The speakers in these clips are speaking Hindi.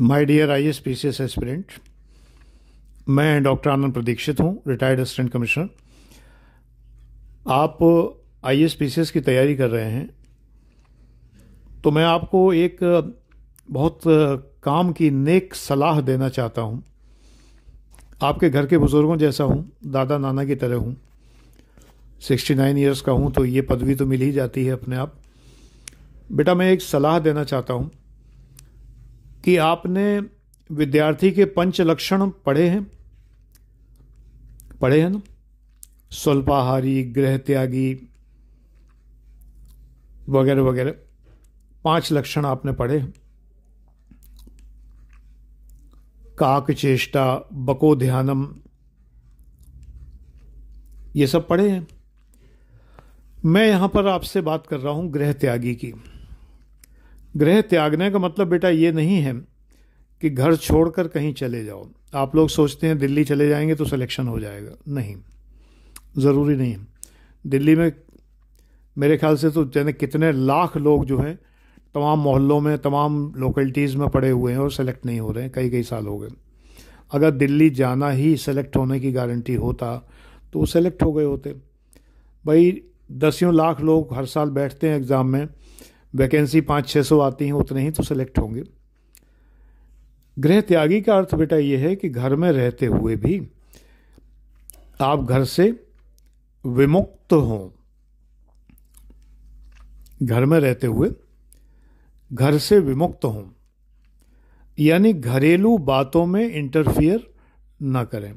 my dear I S P C S aspirant मैं डॉक्टर आनंद प्रदीक्षित हूँ रिटायर्ड असिस्टेंट कमिश्नर आप I S P C S की तैयारी कर रहे हैं तो मैं आपको एक बहुत काम की नेक सलाह देना चाहता हूँ आपके घर के बुज़ुर्गों जैसा हूँ दादा नाना की तरह हूँ सिक्सटी नाइन ईयर्स का हूँ तो ये पदवी तो मिल ही जाती है अपने आप बेटा मैं एक सलाह देना चाहता हूँ कि आपने विद्यार्थी के पंच लक्षण पढ़े हैं पढ़े हैं ना स्वल्पाहारी गृह त्यागी वगैरह वगैरह पांच लक्षण आपने पढ़े हैं काक चेष्टा बको ध्यानम ये सब पढ़े हैं मैं यहाँ पर आपसे बात कर रहा हूं गृह त्यागी की गृह त्यागने का मतलब बेटा ये नहीं है कि घर छोड़कर कहीं चले जाओ आप लोग सोचते हैं दिल्ली चले जाएंगे तो सिलेक्शन हो जाएगा नहीं ज़रूरी नहीं है दिल्ली में मेरे ख्याल से तो यानी कितने लाख लोग जो हैं तमाम मोहल्लों में तमाम लोकेलिटीज़ में पड़े हुए हैं और सेलेक्ट नहीं हो रहे हैं कई कई साल हो गए अगर दिल्ली जाना ही सेलेक्ट होने की गारंटी होता तो वो सेलेक्ट हो गए होते भाई दसियों लाख लोग हर साल बैठते हैं एग्ज़ाम में वैकेंसी पाँच छः सौ आती हैं उतने ही तो सिलेक्ट होंगे गृह त्यागी का अर्थ बेटा ये है कि घर में रहते हुए भी आप घर से विमुक्त हों घर में रहते हुए घर से विमुक्त हों यानी घरेलू बातों में इंटरफियर ना करें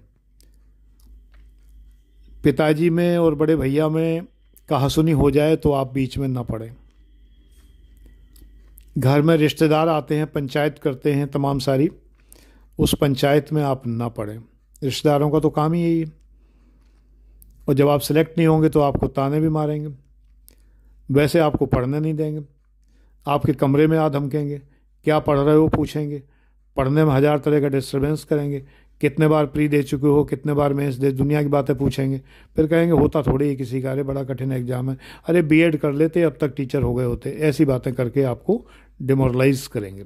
पिताजी में और बड़े भैया में कहासुनी हो जाए तो आप बीच में ना पड़ें घर में रिश्तेदार आते हैं पंचायत करते हैं तमाम सारी उस पंचायत में आप ना पढ़ें रिश्तेदारों का तो काम ही यही है और जब आप सिलेक्ट नहीं होंगे तो आपको ताने भी मारेंगे वैसे आपको पढ़ने नहीं देंगे आपके कमरे में आ धमकेंगे क्या पढ़ रहे हो पूछेंगे पढ़ने में हज़ार तरह का डिस्टर्बेंस करेंगे कितने बार प्री दे चुके हो कितने बार मेंस दे दुनिया की बातें पूछेंगे फिर कहेंगे होता थोड़ी ही किसी का अरे बड़ा कठिन एग्जाम है अरे बीएड कर लेते अब तक टीचर हो गए होते ऐसी बातें करके आपको डिमोरलाइज करेंगे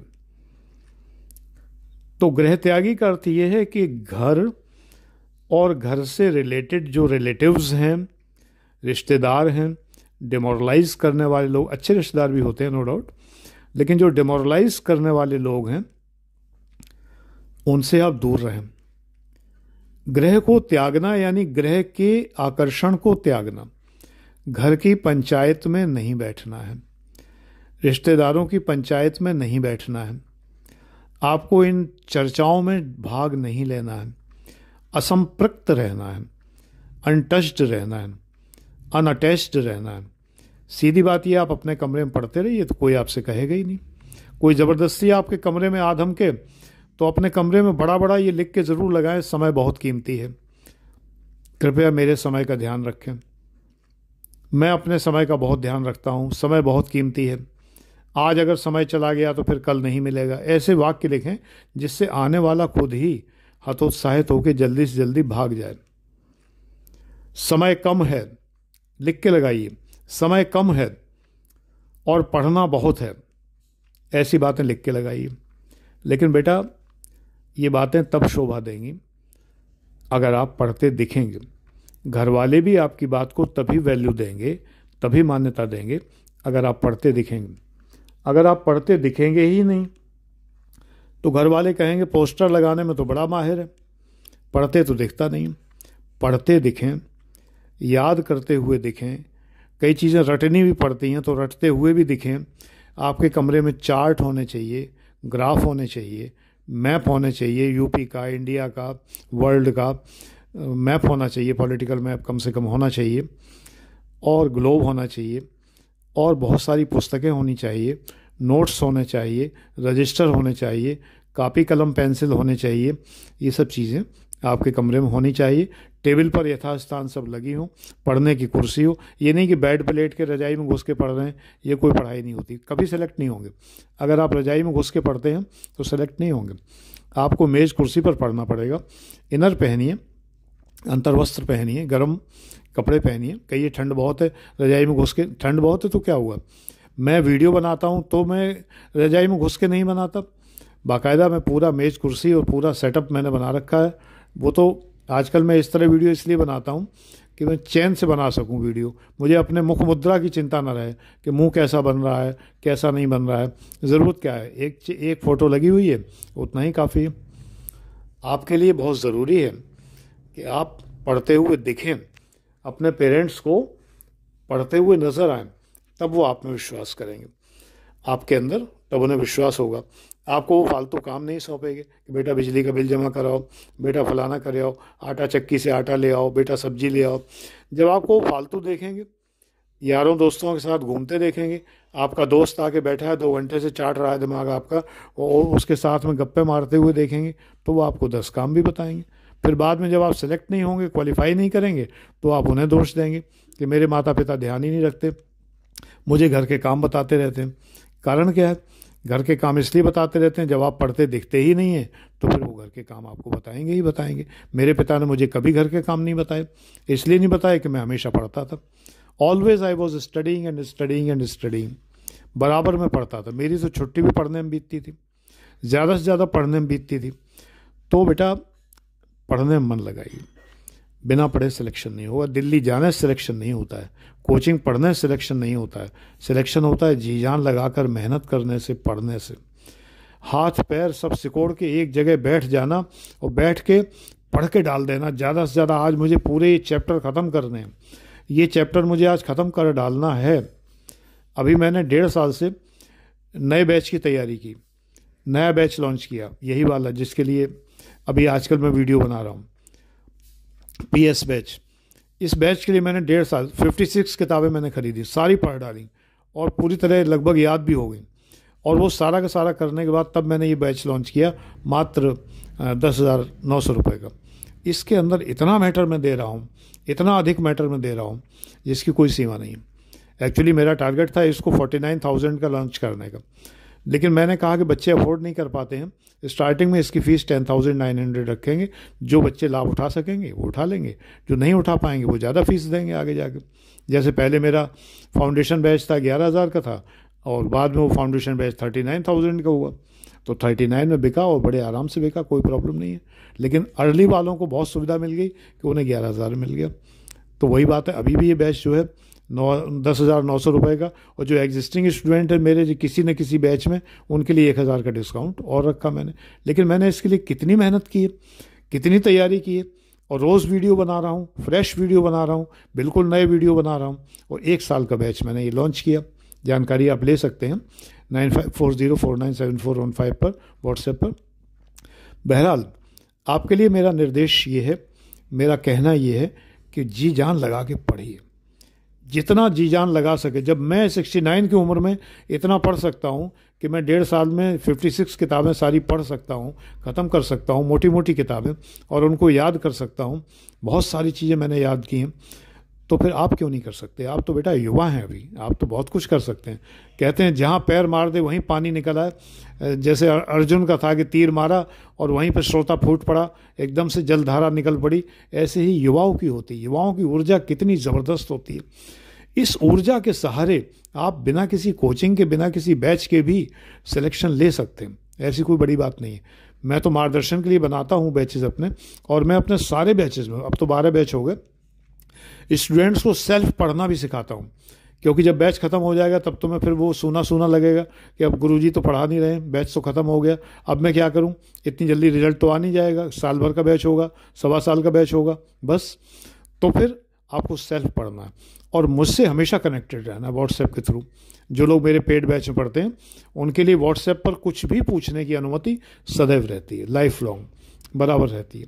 तो गृह त्यागी का अर्थ यह है कि घर और घर से रिलेटेड जो रिलेटिव्स हैं रिश्तेदार हैं डिमोरलाइज करने वाले लोग अच्छे रिश्तेदार भी होते हैं नो डाउट लेकिन जो डिमोरलाइज करने वाले लोग हैं उनसे आप दूर रहें ग्रह को त्यागना यानी ग्रह के आकर्षण को त्यागना घर की पंचायत में नहीं बैठना है रिश्तेदारों की पंचायत में नहीं बैठना है आपको इन चर्चाओं में भाग नहीं लेना है असंपृक्त रहना है अनटच्ड रहना है अनअटैच्ड रहना है सीधी बात यह आप अपने कमरे में पढ़ते रहिए तो कोई आपसे कहेगा ही नहीं कोई ज़बरदस्ती आपके कमरे में आधम के तो अपने कमरे में बड़ा बड़ा ये लिख के ज़रूर लगाएं समय बहुत कीमती है कृपया मेरे समय का ध्यान रखें मैं अपने समय का बहुत ध्यान रखता हूँ समय बहुत कीमती है आज अगर समय चला गया तो फिर कल नहीं मिलेगा ऐसे वाक्य लिखें जिससे आने वाला खुद ही हतोत्साहित होकर जल्दी से जल्दी भाग जाए समय कम है लिख के लगाइए समय कम है और पढ़ना बहुत है ऐसी बातें लिख के लगाइए लेकिन बेटा ये बातें तब शोभा देंगी अगर आप पढ़ते दिखेंगे घर वाले भी आपकी बात को तभी वैल्यू देंगे तभी मान्यता देंगे अगर आप पढ़ते दिखेंगे अगर आप पढ़ते दिखेंगे ही नहीं तो घर वाले कहेंगे पोस्टर लगाने में तो बड़ा माहिर है पढ़ते तो दिखता नहीं पढ़ते दिखें याद करते हुए दिखें कई चीज़ें रटनी भी पड़ती हैं तो रटते हुए भी दिखें आपके कमरे में चार्ट होने चाहिए ग्राफ होने चाहिए मैप होने चाहिए यूपी का इंडिया का वर्ल्ड का मैप होना चाहिए पॉलिटिकल मैप कम से कम होना चाहिए और ग्लोब होना चाहिए और बहुत सारी पुस्तकें होनी चाहिए नोट्स होने चाहिए रजिस्टर होने चाहिए कापी कलम पेंसिल होने चाहिए ये सब चीज़ें आपके कमरे में होनी चाहिए टेबल पर यथास्थान सब लगी हो पढ़ने की कुर्सी हो ये नहीं कि बेड पर लेट के रजाई में घुस के पढ़ रहे हैं ये कोई पढ़ाई नहीं होती कभी सेलेक्ट नहीं होंगे अगर आप रजाई में घुस के पढ़ते हैं तो सेलेक्ट नहीं होंगे आपको मेज़ कुर्सी पर पढ़ना पड़ेगा इनर पहनिए अंतर्वस्त्र पहनिए गर्म कपड़े पहनिए कहिए ठंड बहुत है रजाई में घुस के ठंड बहुत है तो क्या हुआ मैं वीडियो बनाता हूँ तो मैं रजाई में घुस के नहीं बनाता बाकायदा मैं पूरा मेज़ कुर्सी और पूरा सेटअप मैंने बना रखा है वो तो आजकल मैं इस तरह वीडियो इसलिए बनाता हूँ कि मैं चैन से बना सकूँ वीडियो मुझे अपने मुख मुद्रा की चिंता ना रहे कि मुंह कैसा बन रहा है कैसा नहीं बन रहा है ज़रूरत क्या है एक एक फ़ोटो लगी हुई है उतना ही काफ़ी है आपके लिए बहुत ज़रूरी है कि आप पढ़ते हुए दिखें अपने पेरेंट्स को पढ़ते हुए नज़र आए तब वो आप में विश्वास करेंगे आपके अंदर तब उन्हें विश्वास होगा आपको वो फालतू काम नहीं सौंपेंगे कि बेटा बिजली का बिल जमा कराओ बेटा फलाना कर आओ आटा चक्की से आटा ले आओ बेटा सब्जी ले आओ जब आपको फालतू देखेंगे यारों दोस्तों के साथ घूमते देखेंगे आपका दोस्त आके बैठा है दो घंटे से चाट रहा है दिमाग आपका और उसके साथ में गप्पे मारते हुए देखेंगे तो वो आपको दस काम भी बताएंगे फिर बाद में जब आप सेलेक्ट नहीं होंगे क्वालिफाई नहीं करेंगे तो आप उन्हें दोष देंगे कि मेरे माता पिता ध्यान ही नहीं रखते मुझे घर के काम बताते रहते हैं कारण क्या है घर के काम इसलिए बताते रहते हैं जब आप पढ़ते दिखते ही नहीं हैं तो फिर वो घर के काम आपको बताएंगे ही बताएंगे मेरे पिता ने मुझे कभी घर के काम नहीं बताए इसलिए नहीं बताए कि मैं हमेशा पढ़ता था always I was studying and studying and studying बराबर में पढ़ता था मेरी तो छुट्टी भी पढ़ने में बीतती थी ज़्यादा से ज़्यादा पढ़ने में बीतती थी तो बेटा पढ़ने में मन लगाइए बिना पढ़े सिलेक्शन नहीं होगा दिल्ली जाने सिलेक्शन नहीं होता है कोचिंग पढ़ने सिलेक्शन नहीं होता है सिलेक्शन होता है जी जान लगाकर मेहनत करने से पढ़ने से हाथ पैर सब सिकोड़ के एक जगह बैठ जाना और बैठ के पढ़ के डाल देना ज़्यादा से ज़्यादा आज मुझे पूरे ये चैप्टर ख़त्म करने हैं ये चैप्टर मुझे आज ख़त्म कर डालना है अभी मैंने डेढ़ साल से नए बैच की तैयारी की नया बैच लॉन्च किया यही वाला जिसके लिए अभी आजकल मैं वीडियो बना रहा हूँ पी एस बैच इस बैच के लिए मैंने डेढ़ साल फिफ्टी सिक्स किताबें मैंने खरीदी सारी पढ़ डाली और पूरी तरह लगभग याद भी हो गई और वो सारा का सारा करने के बाद तब मैंने ये बैच लॉन्च किया मात्र दस हज़ार नौ सौ रुपये का इसके अंदर इतना मैटर मैं दे रहा हूँ इतना अधिक मैटर मैं दे रहा हूँ जिसकी कोई सीमा नहीं एक्चुअली मेरा टारगेट था इसको फोर्टी नाइन थाउजेंड का लॉन्च करने का लेकिन मैंने कहा कि बच्चे अफोर्ड नहीं कर पाते हैं स्टार्टिंग में इसकी fees ten thousand nine hundred रखेंगे जो बच्चे लाभ उठा सकेंगे वो उठा लेंगे जो नहीं उठा पाएंगे वो ज़्यादा फ़ीस देंगे आगे जाके जैसे पहले मेरा फाउंडेशन बैच था ग्यारह हज़ार का था और बाद में वो foundation batch thirty nine thousand का हुआ तो थर्टी नाइन में बिका और बड़े आराम से बिका कोई प्रॉब्लम नहीं है लेकिन अर्ली वालों को बहुत सुविधा मिल गई कि उन्हें ग्यारह हज़ार मिल गया तो वही बात है अभी भी ये बैच जो है नौ दस हज़ार नौ सौ रुपये का और जो एग्जिस्टिंग स्टूडेंट है मेरे जो किसी न किसी बैच में उनके लिए एक हज़ार का डिस्काउंट और रखा मैंने लेकिन मैंने इसके लिए कितनी मेहनत की है कितनी तैयारी की है और रोज़ वीडियो बना रहा हूँ फ्रेश वीडियो बना रहा हूँ बिल्कुल नए वीडियो बना रहा हूँ और एक साल का बैच मैंने ये लॉन्च किया जानकारी आप ले सकते हैं nine five four zero four nine seven four one five पर व्हाट्सएप पर बहरहाल आपके लिए मेरा निर्देश ये है मेरा कहना ये है कि जी जान लगा के पढ़िए जितना जी जान लगा सके जब मैं 69 की उम्र में इतना पढ़ सकता हूँ कि मैं डेढ़ साल में 56 किताबें सारी पढ़ सकता हूँ ख़त्म कर सकता हूँ मोटी मोटी किताबें और उनको याद कर सकता हूँ बहुत सारी चीज़ें मैंने याद की हैं तो फिर आप क्यों नहीं कर सकते आप तो बेटा युवा हैं अभी आप तो बहुत कुछ कर सकते हैं कहते हैं जहाँ पैर मार दे वहीं पानी निकल आए जैसे अर्जुन का था कि तीर मारा और वहीं पर श्रोता फूट पड़ा एकदम से जलधारा निकल पड़ी ऐसे ही युवाओं की होती है युवाओं की ऊर्जा कितनी ज़बरदस्त होती है इस ऊर्जा के सहारे आप बिना किसी कोचिंग के बिना किसी बैच के भी सिलेक्शन ले सकते हैं ऐसी कोई बड़ी बात नहीं है मैं तो मार्गदर्शन के लिए बनाता हूँ बैचेज़ अपने और मैं अपने सारे बैचेज़ में अब तो बारह बैच हो गए स्टूडेंट्स को सेल्फ पढ़ना भी सिखाता हूँ क्योंकि जब बैच ख़त्म हो जाएगा तब तो मैं फिर वो सूना सूना लगेगा कि अब गुरुजी तो पढ़ा नहीं रहे बैच तो ख़त्म हो गया अब मैं क्या करूँ इतनी जल्दी रिजल्ट तो आ नहीं जाएगा साल भर का बैच होगा सवा साल का बैच होगा बस तो फिर आपको सेल्फ पढ़ना है और मुझसे हमेशा कनेक्टेड रहना है व्हाट्सएप के थ्रू जो लोग मेरे पेड बैच में पढ़ते हैं उनके लिए व्हाट्सएप पर कुछ भी पूछने की अनुमति सदैव रहती है लाइफ लॉन्ग बराबर रहती है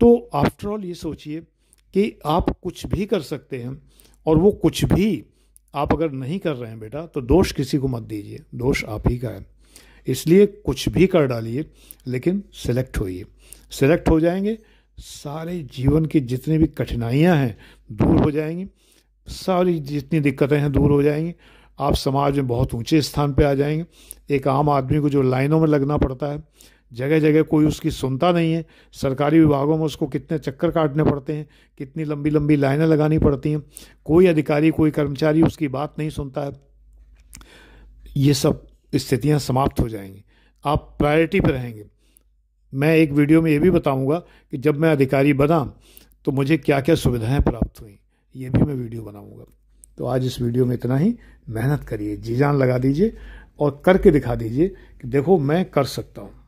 तो आफ्टरऑल ये सोचिए कि आप कुछ भी कर सकते हैं और वो कुछ भी आप अगर नहीं कर रहे हैं बेटा तो दोष किसी को मत दीजिए दोष आप ही का है इसलिए कुछ भी कर डालिए लेकिन सिलेक्ट होइए सिलेक्ट हो जाएंगे सारे जीवन की जितनी भी कठिनाइयां हैं दूर हो जाएंगी सारी जितनी दिक्कतें हैं दूर हो जाएंगी आप समाज में बहुत ऊंचे स्थान पे आ जाएंगे एक आम आदमी को जो लाइनों में लगना पड़ता है जगह जगह कोई उसकी सुनता नहीं है सरकारी विभागों में उसको कितने चक्कर काटने पड़ते हैं कितनी लंबी लंबी लाइनें लगानी पड़ती हैं कोई अधिकारी कोई कर्मचारी उसकी बात नहीं सुनता है ये सब स्थितियाँ समाप्त हो जाएंगी आप प्रायोरिटी पर रहेंगे मैं एक वीडियो में ये भी बताऊंगा कि जब मैं अधिकारी बना तो मुझे क्या क्या सुविधाएं प्राप्त हुई ये भी मैं वीडियो बनाऊंगा तो आज इस वीडियो में इतना ही मेहनत करिए जी जान लगा दीजिए और करके दिखा दीजिए कि देखो मैं कर सकता हूँ